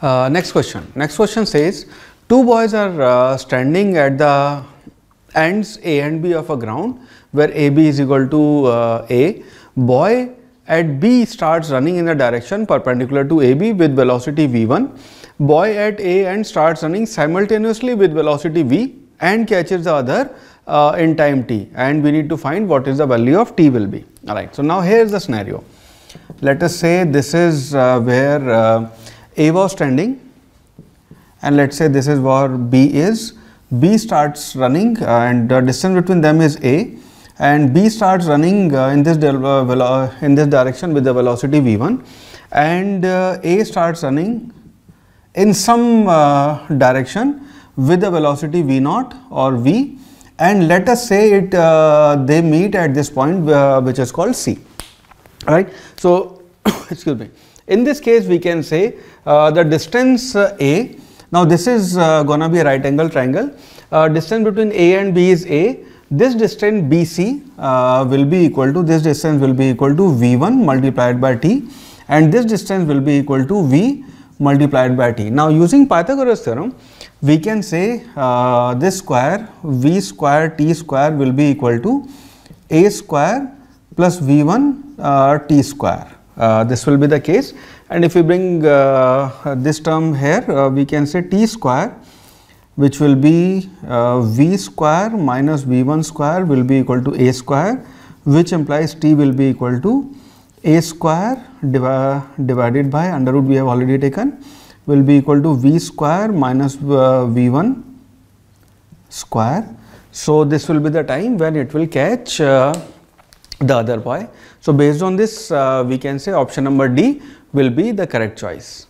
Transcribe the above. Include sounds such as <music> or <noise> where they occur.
Uh, next question. Next question says two boys are uh, standing at the ends A and B of a ground where AB is equal to uh, A. Boy at B starts running in a direction perpendicular to AB with velocity V1. Boy at A and starts running simultaneously with velocity V and catches the other uh, in time t and we need to find what is the value of t will be. Alright, so now here is the scenario. Let us say this is uh, where uh, a was standing and let's say this is where B is. B starts running uh, and the distance between them is A and B starts running uh, in, this uh, uh, in this direction with the velocity V1 and uh, A starts running in some direction with the velocity V0 or V and let us say it they meet at this point which is called C right. So <coughs> excuse me. In this case, we can say uh, the distance uh, A, now this is uh, gonna be a right angle triangle, uh, distance between A and B is A, this distance BC uh, will be equal to, this distance will be equal to V1 multiplied by T and this distance will be equal to V multiplied by T. Now using Pythagoras theorem, we can say uh, this square v square t square will be equal to a square plus v1 uh, t square uh, this will be the case and if we bring uh, this term here uh, we can say t square which will be v square minus v1 square will be equal to a square which implies t will be equal to a square divided by under root we have already taken will be equal to v square minus uh, v1 square. So, this will be the time when it will catch uh, the other boy. So, based on this uh, we can say option number D will be the correct choice.